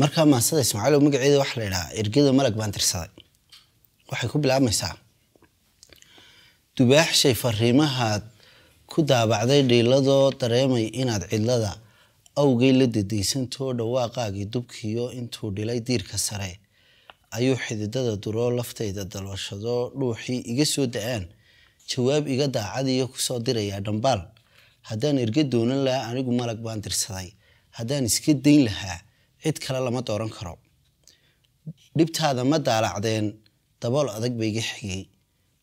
markaa maansada ismaaciilow magaceeda waxaa la idhahaa ergada malag baan tirsaday waxay ku bilaabmaysaa dubaaxshay fariimahaad ku daabacday dhiiladoo dareemay inaad cidlada awgay la dedeysantoo dhawaaqaagii dubkiyo intuu dhilay diirka sare ayuu xididada duro laftayda dalwashadoo dhuuxii iga soo da-aan jawaab iga daacadiyo kusoo dirayaa dhambaal haddaan erge doonan lahaa anigu malag baan dirsaday haddaan iska dayn lahaa cid kale lama dooran karo dhibtaada ma daalacdeen dabool adag bayga xigay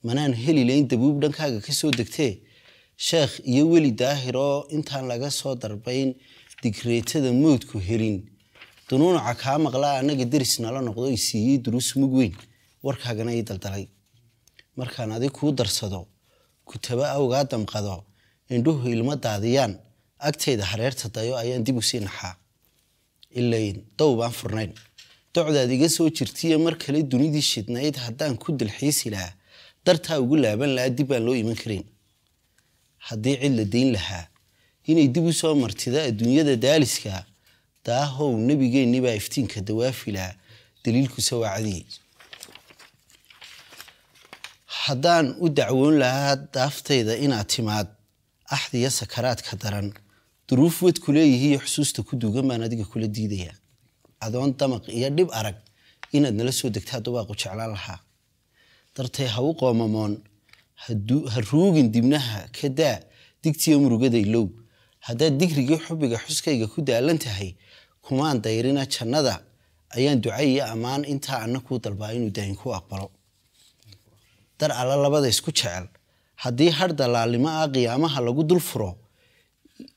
manaan heli layn dabuub dhankaaga kasoo degtee sheekh iyo weli daahir oo intaan laga soo darbayn digreetada moodku helin dunuunaca kaa maqlaa annaga deris nala noqdo i siiyey duruus mug weyn warkaagana ii daldalay markaan adig kuu darsado kutabo awgaa damqado indhuhu ilma daadiyaan agtayda hareerta dayo ayaan dib u sii naxaa ilayn dow baan furnayn docdaad iga soo jirtiyo mar kale dunidii shidnayd haddaan ku dalxiisi lahaa dartaa ugu laaban lahaa dib baan loo iman karin haddii cid la dayn lahaa inay dib u soo martida adduunyada daaliska daahow nebigeennii baa iftiinka dawaafi lahaa daliilku sawaacadii haddaan u dacwoon lahaa daaftayda inaad timaad axdiya sakaraadka daran duruuf wed kuleeyihiin xusuusta ku duugan baan adiga kula diidayaa adoon damaq iyo dhib arag inaad nala soo degtaa hadduu jeclaan lahaa dartee ha u qoomamoon ha ruugin dibnaha ka daa digtiyo murugada low haddaad digrigii xubbiga xuskayga ku daalan tahay kumaan dayrina jannada ayaan duca iyo ammaan intaa anna kuu dalbaa inuu daayin ku aqbalo dar alla labada isku jecel haddii har dallaalimo ah qiyaamaha lagu dul furo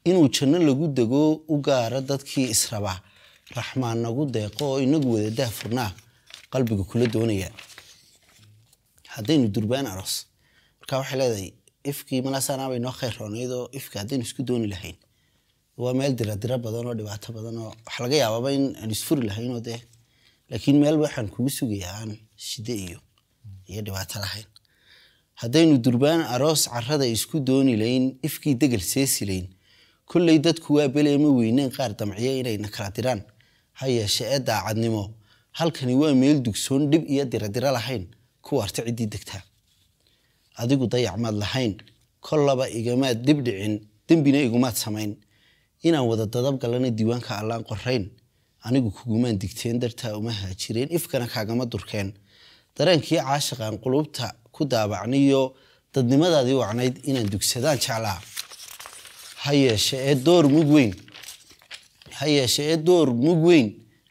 inuu janno lagu dego u gaaro dadkii israba raxmaan nagu deeqo oo inagu wada daafurnaa qalbiga kula doonaya haddaynu durbaan aros marka waxay leedahay ifkii malaasaanaabay noo khayroonaydoo ifka haddaynu isku dooni lahayn waa meel diradira badan oo dhibaato badan oo waxa laga yaabaaba in aan isfuri lahaynoo dee laakiin meel waxaan kugu sugayaa aan shide iyo iyo dhibaato lahayn haddaynu durbaan aroos carada isku dooni layn ifkii degel seesilayn kulley dadku waa belaya ma weyneen qaar damciya inayna kala diraan ha yeeshe ee daacadnimo halkani waa meel dugsoon dhib iyo diradira lahayn kuwa arta ciddii degtaa adigu dayacmaad lahayn kollaba igamaad dibdhicin dembina igumaad samayn inaan wada dadab galana diiwaanka allaan qorayn anigu kugumaan digteen dartaa uma haajireen ifkana kaagama durkeen dareenkii caashiqan qulubta ku daabacniyo dadnimadaadii wacnayd inaan dugsadaan jeclaa ha yeeshe ee door mug weyn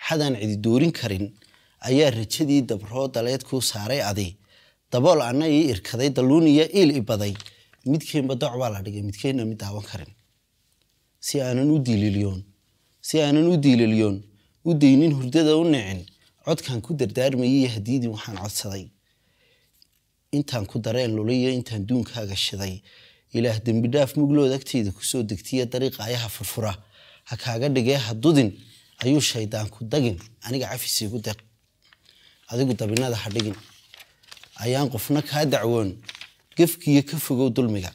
xadaan cidi doorin karin ayaa rajadii dabroo daleed kuu saaray adi dabool ana ii irkaday daluuniya iil ibaday midkeenba doc baa la dhigay midkeenna mid daawan karin si aanan u diililiyoon si aanan u diililiyoon u daynin hurdada u nicin codkan ku dardaarmayiyo hadiidii waxaan codsaday intaan ku dareen luliyo intaan duunkaaga shiday ilaah dembidhaaf muglood agteyda kusoo degtiya dariiqa ayaha furfura ha kaaga dhigee ha dudin ayuu shaydaan ku dagin aniga cafisigu deq adigu dabinada ha dhigin ayaan qofna kaa dacwoon gefkiyo ka fogow dulmiga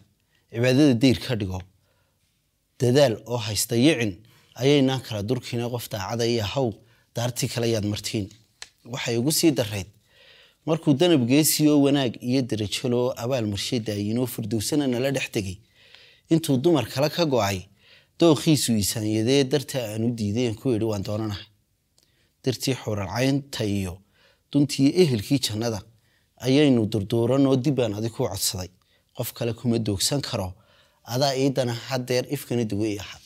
cibaadada dayr ka dhigo dadaal oo haysta yicin ayaynaan kala durkiina qof daacada iyo haw daartii kale yaad martiin waxay ugu sii darayd markuu danab geesiyo wanaag iyo darajalo abaal murshadaayinoo furdowsana nala dhex tegay intuu dumar kale ka go-ay dooqiisu isaanyadee darta aanu diideen ku yidhi waan doonanahay dartii xuralcaynta iyo duntii ehelkii jannada ayaynu durduuran oo baan adi ku codsaday qof kale kuma doogsan karo adaa iidana haddeer ifkana duwe ahaa